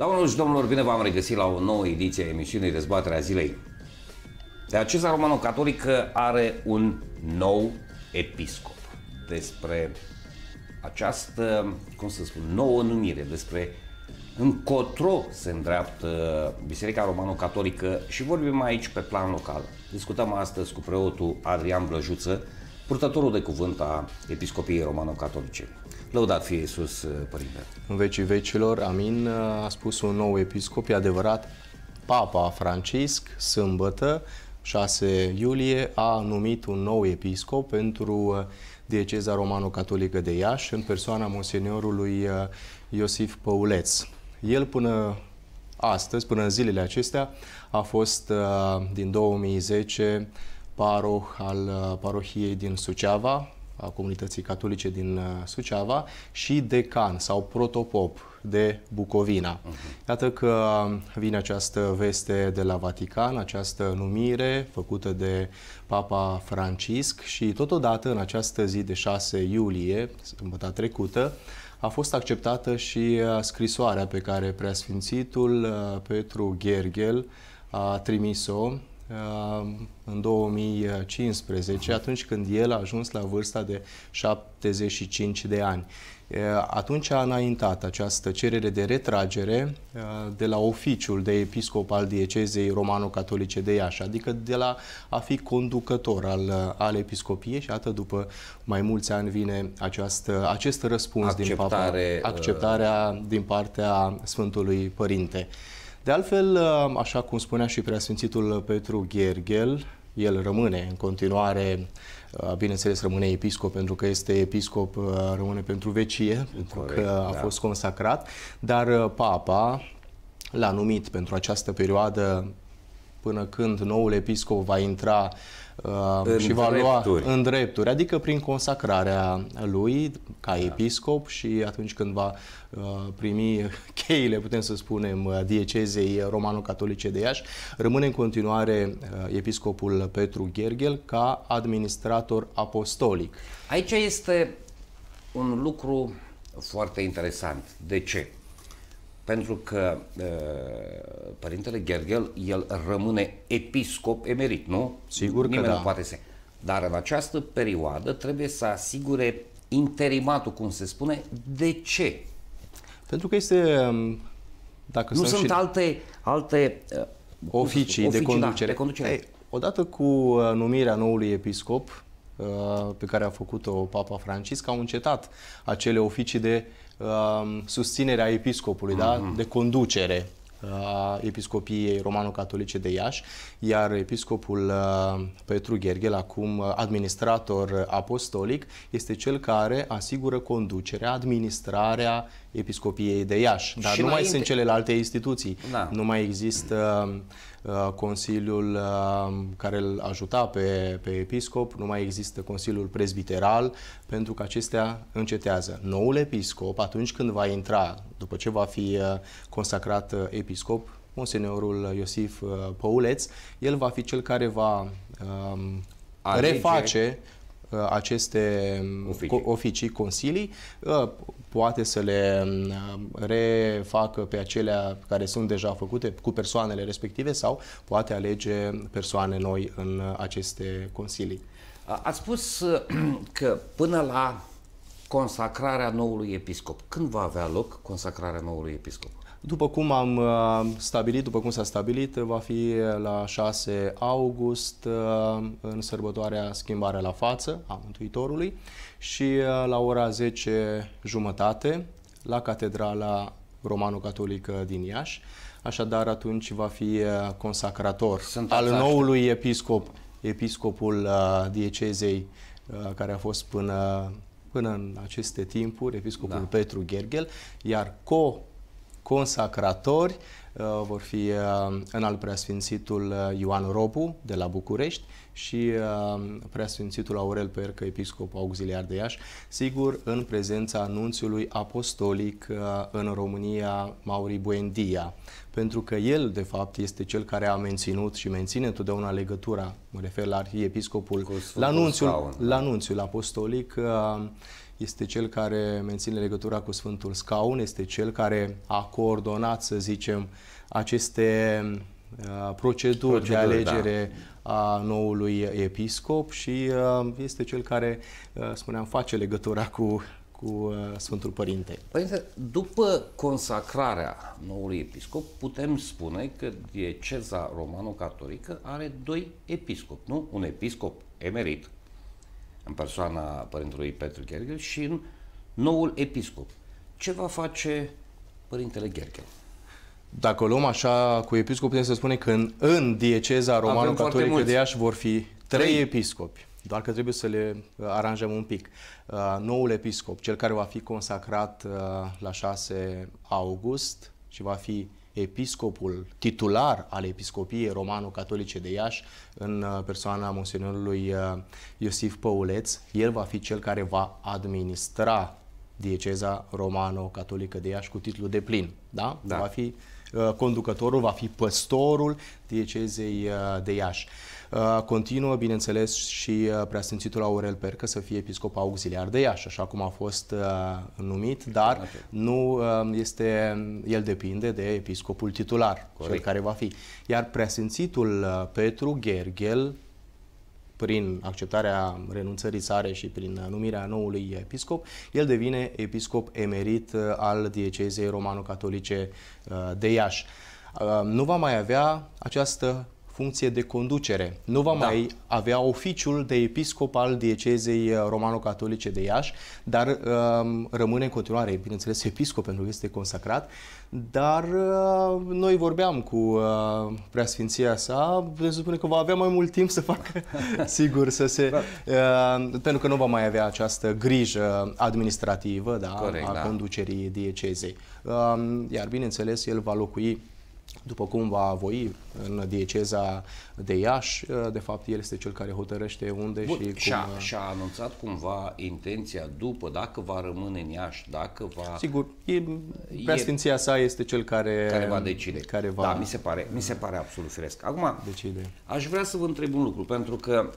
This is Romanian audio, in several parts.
Doamnelor și domnilor, bine v-am regăsit la o nouă ediție a emisiunii Dezbaterea Zilei. De acesta romano-catolic are un nou episcop. Despre această, cum să spun, nouă numire, despre încotro se îndreaptă Biserica Romano-Catolică și vorbim aici pe plan local. Discutăm astăzi cu preotul Adrian Blăjuță, purtătorul de cuvânt a Episcopiei Romano-Catolice. Lăudat fie Iisus, uh, Părinte! În vecii vecilor, amin, uh, a spus un nou episcop, e adevărat, Papa Francisc, sâmbătă, 6 iulie, a numit un nou episcop pentru uh, dieceza romano-catolică de Iași, în persoana monseniorului Iosif Păuleț. El până astăzi, până în zilele acestea, a fost din 2010 paroh al uh, parohiei din Suceava, a comunității catolice din uh, Suceava și decan sau protopop de Bucovina. Mhm. Iată că um, vine această veste de la Vatican, această numire făcută de Papa Francisc și totodată în această zi de 6 iulie, sâmbătă trecută, a fost acceptată și uh, scrisoarea pe care preasfințitul Petru Gergel a trimis-o în 2015, atunci când el a ajuns la vârsta de 75 de ani. Atunci a înaintat această cerere de retragere de la oficiul de episcop al diecezei romano-catolice de Iași, adică de la a fi conducător al, al episcopiei și atât după mai mulți ani vine această, acest răspuns Acceptare, din papa, acceptarea uh... din partea Sfântului Părinte. Uh, de altfel, uh, așa cum spunea și preasfințitul Petru Gherghel, el rămâne în continuare, uh, bineînțeles rămâne episcop pentru că este episcop, uh, rămâne pentru vecie, pentru că da. a da. fost consacrat, dar papa l-a numit pentru această perioadă până când noul episcop va intra în și va lua în drepturi, adică prin consacrarea lui ca da. episcop și atunci când va uh, primi cheile, putem să spunem, uh, diecezei romano-catolice de Iași, rămâne în continuare uh, episcopul Petru Gherghel ca administrator apostolic. Aici este un lucru foarte interesant. De ce? Pentru că uh, Părintele Gergel el rămâne episcop emerit, nu? Sigur Nimeni că da. nu poate să... Dar în această perioadă trebuie să asigure interimatul, cum se spune. De ce? Pentru că este... Um, dacă nu sunt și... alte, alte oficii, uh, oficii de da, conducere. Da, de conducere. Ei, odată cu uh, numirea noului episcop, pe care a făcut-o Papa Francisc, au încetat acele oficii de Um, susținerea episcopului, mm-hmm. da? Mhm. de conducere a Episcopiei Romano-Catolice de Iași, iar episcopul uh, Petru Gherghel, acum uh, administrator apostolic, este cel care asigură conducerea, administrarea Episcopiei de Iași. Dar și nu mai sunt celelalte instituții. Da. Nu mai există uh, uh, Consiliul uh, care îl ajuta pe, pe episcop, nu mai există Consiliul Prezbiteral, pentru că acestea încetează. Noul episcop, atunci când va intra, după ce va fi uh, consacrat uh, episcop, Monseniorul Iosif uh, Păuleț, el va fi cel care va um, reface Uh, aceste um, oficii, oficii consilii, uh, poate să le um, refacă pe acelea care sunt deja făcute cu persoanele respective sau poate alege persoane noi în aceste consilii. Ați spus uh, că până la consacrarea noului episcop, când va avea loc consacrarea noului episcop? După cum am uh, stabilit, după cum s-a stabilit, va fi la 6 august uh, în sărbătoarea schimbarea la față a Mântuitorului și uh, la ora 10 jumătate la Catedrala Romano-Catolică din Iași. Așadar, atunci va fi consacrator Sunt al noului episcop, episcopul diecezei care a fost până, până în aceste timpuri, episcopul da. Petru Gergel, iar co consacratori uh, vor fi uh, în al preasfințitul uh, Ioan Ropu de la București și preasfințitul Aurel Percă, episcop auxiliar de Iași, sigur în prezența anunțului apostolic în România Mauri Buendia, pentru că el de fapt este cel care a menținut și menține întotdeauna legătura, mă refer la arhiepiscopul, la anunțiul, da. la anunțiul apostolic este cel care menține legătura cu Sfântul Scaun, este cel care a coordonat, să zicem, aceste uh, proceduri, proceduri de da. alegere da. a noului episcop și uh, este cel care, uh, spuneam, face legătura cu cu uh, Sfântul Părinte. Părinte, după consacrarea noului episcop, putem spune că dieceza romano-catolică are doi episcopi, nu? Un episcop emerit, în persoana părintelui Petru Gherghel și în noul episcop. Ce va face părintele Gherghel? Dacă o luăm așa cu episcop, putem să spune că în, în dieceza romano-catolică de Iași vor fi trei episcopi. Doar că trebuie să le uh, aranjăm un pic. Uh, noul episcop, cel care va fi consacrat uh, la 6 august și va fi episcopul titular al Episcopiei Romano-Catolice de Iași în uh, persoana monsenorului uh, Iosif Păuleț. El va fi cel care va administra dieceza romano-catolică de Iași cu titlu de plin. Da? da. Va fi uh, conducătorul, va fi păstorul diecezei de Iași. Uh, continuă, bineînțeles, și uh, preasfințitul Aurel Percă să fie episcop auxiliar de Iași, așa cum a fost uh, numit, dar nu um, este, el depinde de episcopul titular, Corect. cel care va fi. Iar preasfințitul Petru Gergel, prin acceptarea renunțării sare și prin numirea noului episcop, el devine episcop emerit al diecezei romano-catolice de Iași. Nu va mai avea această funcție de conducere. Nu va da. mai avea oficiul de episcop al diecezei uh, romano-catolice de Iași, dar um, rămâne în continuare, bineînțeles, episcop pentru că este consacrat, dar uh, noi vorbeam cu uh, preasfinția sa, putem spune că va avea mai mult timp să facă, sigur, să se... Da. Uh, pentru că nu va mai avea această grijă administrativă da, Corect, a da. conducerii diecezei. Uh, iar, bineînțeles, el va locui după cum va voi în dieceza de Iași, uh, de fapt el este cel care hotărăște unde Bun, și cum... Și-a, uh, și-a anunțat cumva intenția după, dacă va rămâne în Iași, dacă va... Sigur, e, preasfinția sa este cel care, care va decide. Care va... Da, mi se, pare, mi se pare absolut firesc. Acum, decide. aș vrea să vă întreb un lucru, pentru că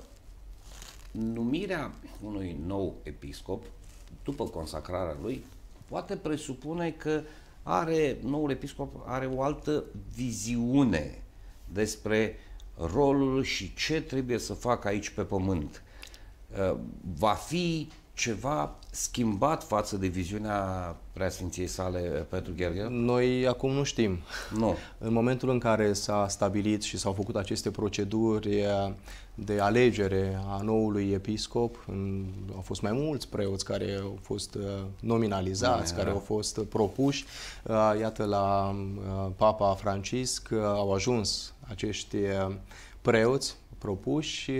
numirea unui nou episcop, după consacrarea lui, poate presupune că are, noul episcop are o altă viziune despre rolul și ce trebuie să facă aici pe pământ. Uh, va fi ceva schimbat față de viziunea preasfinției sale eh, pentru Gherghe? Noi acum nu știm. Nu. În momentul în care s-a stabilit și s-au făcut aceste proceduri eh, de alegere a noului episcop, în, au fost mai mulți preoți care au fost eh, nominalizați, da. care au fost propuși. Iată, la Papa Francisc au ajuns acești preoți propuși.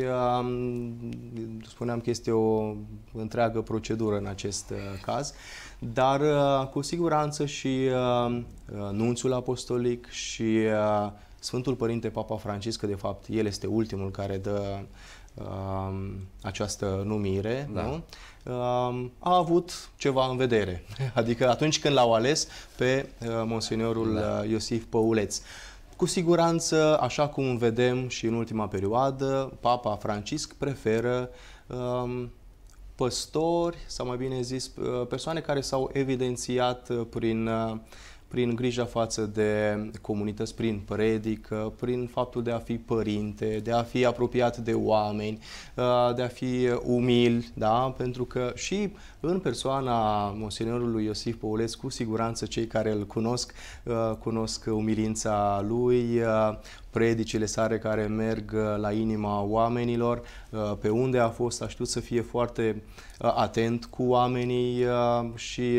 Spuneam că este o întreagă procedură în acest uh, caz, dar uh, cu siguranță și uh, nunțul apostolic și Sfântul Părinte Papa Francisc, că de fapt el este ultimul care dă um, această numire, da. nu? Um, a avut ceva în vedere. Adică atunci când l-au ales pe monseniorul da. Iosif Păuleț. Cu siguranță, așa cum vedem și în ultima perioadă, Papa Francisc preferă um, păstori, sau mai bine zis, uh, persoane care s-au evidențiat uh, prin uh, prin grija față de comunități, prin predică, prin faptul de a fi părinte, de a fi apropiat de oameni, uh, de a fi umil, da? pentru că și în persoana monsignorului Iosif Paulescu, cu siguranță cei care îl cunosc, uh, cunosc umilința lui, uh, predicile sale care merg la inima oamenilor, pe unde a fost, a știut să fie foarte atent cu oamenii și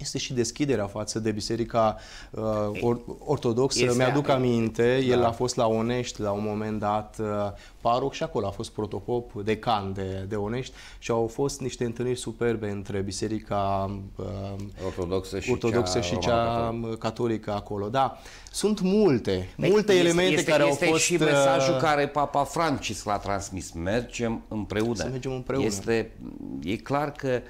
este și deschiderea față de Biserica uh, Ortodoxă. Este Mi-aduc aminte, da. el a fost la Onești la un moment dat uh, paroc și acolo a fost protopop, decan de, de Onești și au fost niște întâlniri superbe între Biserica uh, Ortodoxă și Ortodoxă cea, și cea catolică acolo. Da, sunt multe, deci multe este, elemente este, care este au fost... Este și uh, mesajul care Papa Francis l-a transmis. Mergem împreună. Să mergem împreună. Este, e clar că uh,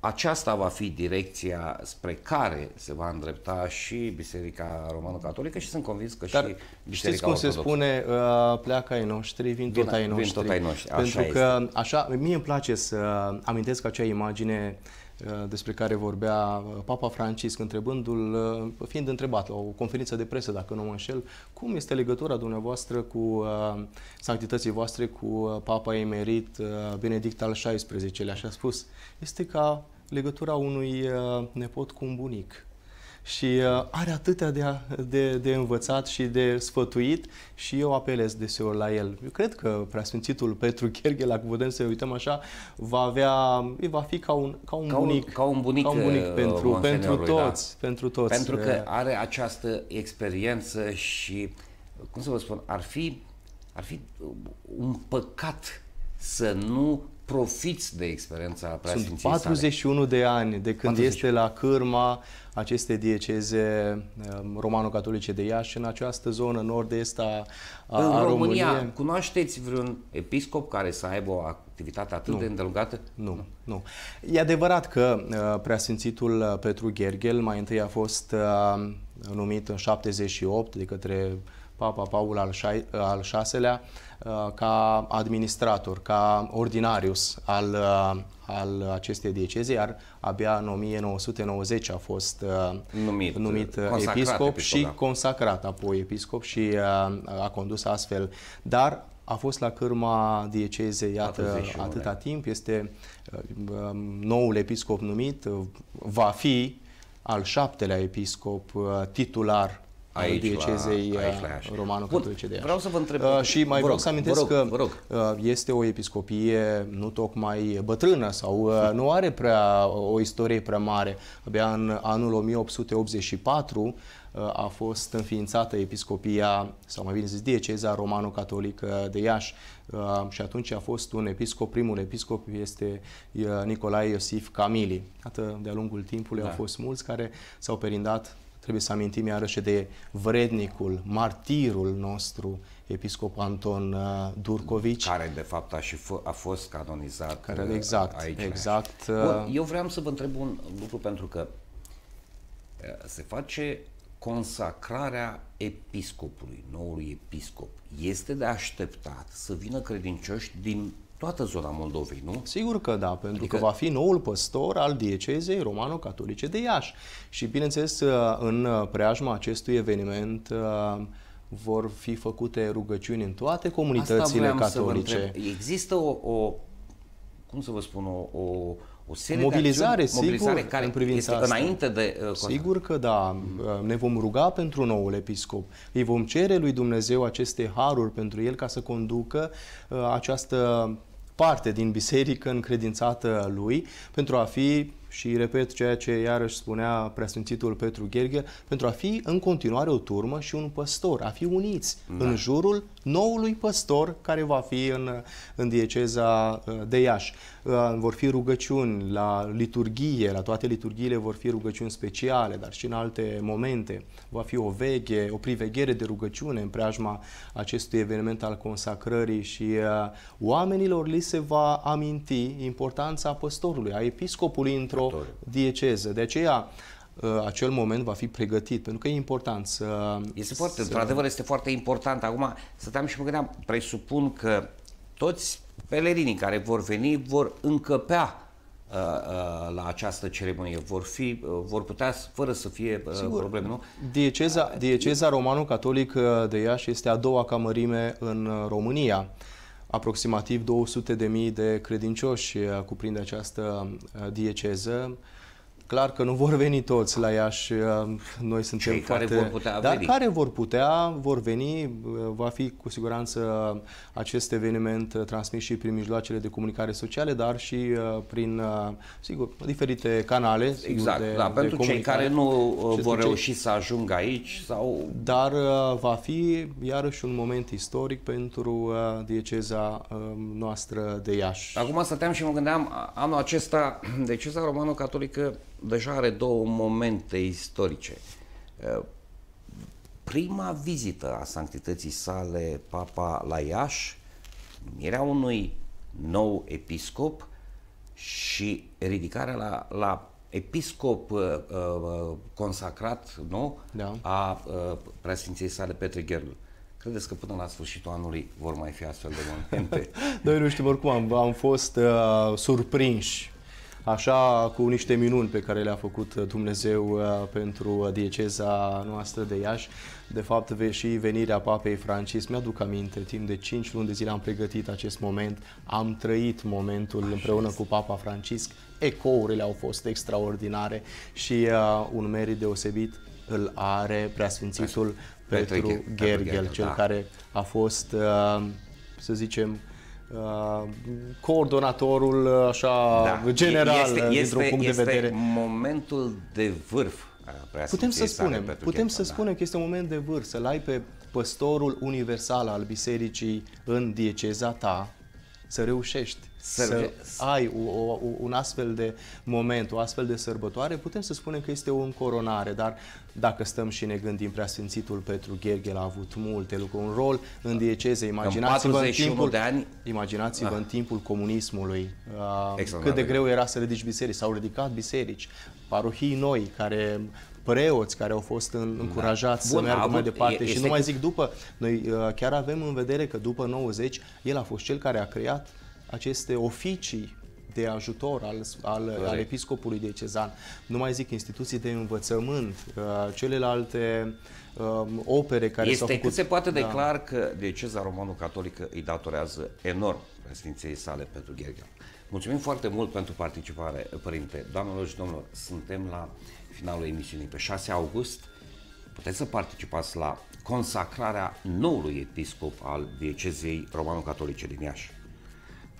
aceasta va fi direcția spre care se va îndrepta și Biserica Romano-Catolică și sunt convins că Dar și Biserica Știți cum Ortodoxă. se spune, uh, pleacă ai noștri, vin tot ai noștri. Vin tot ai noștri, așa Pentru că, așa, mie îmi place să amintesc acea imagine uh, Uh, despre care vorbea uh, Papa Francisc, întrebându-l, uh, fiind întrebat la o conferință de presă, dacă nu mă înșel, cum este legătura dumneavoastră cu sanctității voastre cu Papa Emerit Benedict al XVI-lea și a spus, este ca legătura unui nepot cu un bunic și uh, are atâtea de, de, de învățat și de sfătuit și eu apelez deseori la el. Eu cred că preasfințitul Petru Gherghe, la putem să uităm așa, va avea, va fi ca un, ca un ca bunic. Un, ca un bunic, ca un bunic uh, pentru, pentru da. toți, da. pentru toți. Pentru că uh, are această experiență și, cum să vă spun, ar fi, ar fi un păcat să nu profiți de experiența preasfinției Sunt 41 sale. de ani de când 40. este la cârma aceste dieceze um, romano-catolice de Iași în această zonă nord-est a, a, în România, României. cunoașteți vreun episcop care să aibă o activitate atât nu. de îndelungată? Nu, nu. E adevărat că uh, preasfințitul uh, Petru Gherghel mai întâi a fost uh, numit în 78 de către Papa Paul al, VI, al VI-lea Uh, ca administrator, ca ordinarius al, uh, al acestei dieceze, iar abia în 1990 a fost uh, numit, numit episcop episcop, și da. consacrat apoi episcop și a condus astfel. Dar a fost la cârma diecezei, iată, 41. atâta timp, este um, noul episcop numit, va fi al șaptelea episcop titular aici, diecezei la, aici, la uh, romano Bun, de Iași. Vreau să vă întreb. Uh, și mai vreau să amintesc rog, că rog. Uh, este o episcopie nu tocmai bătrână sau uh, nu are prea o istorie prea mare. Abia în anul 1884 a fost înființată episcopia, sau mai bine zis, dieceza romano-catolică de Iași și atunci a fost un episcop, primul episcop este Nicolae Iosif Camili. Iată, de-a lungul timpului da. au fost mulți care s-au perindat Trebuie să amintim iarăși de vrednicul, martirul nostru, episcop Anton uh, Durcovici. Care, de fapt, a, și f- a fost canonizat care, uh, exact, aici. Exact. Bun, uh, eu vreau să vă întreb un lucru, pentru că se face consacrarea episcopului, noului episcop. Este de așteptat să vină credincioși din toată zona Moldovei, nu? Sigur că da, pentru adică... că va fi noul păstor al diecezei romano-catolice de Iași. Și bineînțeles, uh, în uh, preajma acestui eveniment uh, vor fi făcute rugăciuni în toate comunitățile catolice. Există o, o, cum să vă spun, o, o o serie mobilizare, de acțiuni, sigur, mobilizare care în privința este asta. înainte de... Uh, sigur că da, mm. ne vom ruga pentru noul episcop. Îi vom cere lui Dumnezeu aceste haruri pentru el ca să conducă uh, această parte din biserică încredințată lui pentru a fi și repet ceea ce iarăși spunea preasfințitul Petru Gherghe, pentru a fi în continuare o turmă și un păstor, a fi uniți da. în jurul noului păstor care va fi în, în dieceza uh, de Iași. Uh, vor fi rugăciuni la liturghie, la toate liturghiile vor fi rugăciuni speciale, dar și în alte momente. Va fi o veche, o priveghere de rugăciune în preajma acestui eveniment al consacrării și uh, oamenilor li se va aminti importanța păstorului, a episcopului într-o o dieceză. De aceea, uh, acel moment va fi pregătit, pentru că e important să... Este foarte, să... într-adevăr, este foarte important. Acum, stăteam și mă gândeam, presupun că toți pelerinii care vor veni vor încăpea uh, uh, la această ceremonie, vor, fi, vor putea, fără să fie Sigur. probleme, nu? Dieceza, da. dieceza romano-catolică de Iași este a doua camărime în România aproximativ 200.000 de credincioși uh, cuprinde această uh, dieceză Clar că nu vor veni toți la Iași, uh, noi suntem Cei foarte... care vor putea Dar veni. care vor putea, vor veni, uh, va fi cu siguranță acest eveniment transmis și prin mijloacele de comunicare sociale, dar și uh, prin, sigur, diferite canale. Sigur, exact, de, da, de pentru comunicare. cei care nu Ce vor reuși să ajungă aici sau... Dar va fi iarăși un moment istoric pentru dieceza noastră de Iași. Acum stăteam și mă gândeam, anul acesta, dieceza romano-catolică deja are două momente istorice. Eh, prima vizită a sanctității sale papa la Iași, era unui nou episcop și ridicarea la, la episcop uh, uh, consacrat nu? da. a uh, preasfinției sale Petre Gherlu. Credeți că până la sfârșitul anului vor mai fi astfel de momente? Noi nu știm, oricum am, am fost uh, surprinși așa cu niște minuni pe care le-a făcut uh, Dumnezeu uh, pentru uh, dieceza noastră de Iași. De fapt, și venirea Papei Francis, mi-aduc aminte, timp de 5 luni de zile am pregătit acest moment, am trăit momentul așa împreună este. cu Papa Francisc, ecourile au fost extraordinare și uh, un merit deosebit îl are preasfințitul Petru, Petru Gergel da. cel da. care a fost, uh, să zicem, Uh, coordonatorul uh, așa da. general este, este, dintr-un punct este de vedere. momentul de vârf. Uh, putem să spunem, putem să da. spunem că este un moment de vârf, să-l ai pe păstorul universal al bisericii în dieceza ta, să reușești, să, să ai o, o, un astfel de moment, o astfel de sărbătoare, putem să spunem că este o încoronare, dar dacă stăm și ne gândim, preasfințitul Petru Gherghel a avut multe lucruri, un rol în dieceze, imaginați-vă în, în timpul, de ani... imaginați-vă ah. în timpul comunismului, uh, cât de greu era să ridici biserici, s-au ridicat biserici, parohii noi care preoți care au fost în, da. încurajați da. Bun, să meargă mai departe e, și nu mai zic după. Noi uh, chiar avem în vedere că după 90 el a fost cel care a creat aceste oficii de ajutor al, al, al episcopului de Cezan. Nu mai zic instituții de învățământ, uh, celelalte uh, opere care este s-au făcut. Este se poate da. declar că că dieceza romano-catolică îi datorează enorm preasfinției sale pentru Gherghiu. Mulțumim foarte mult pentru participare, Părinte. Doamnelor și domnilor, suntem la finalul emisiunii pe 6 august. Puteți să participați la consacrarea noului episcop al Diecezei Romano-Catolice din Iași.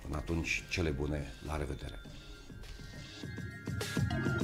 Până atunci, cele bune, la revedere! thank you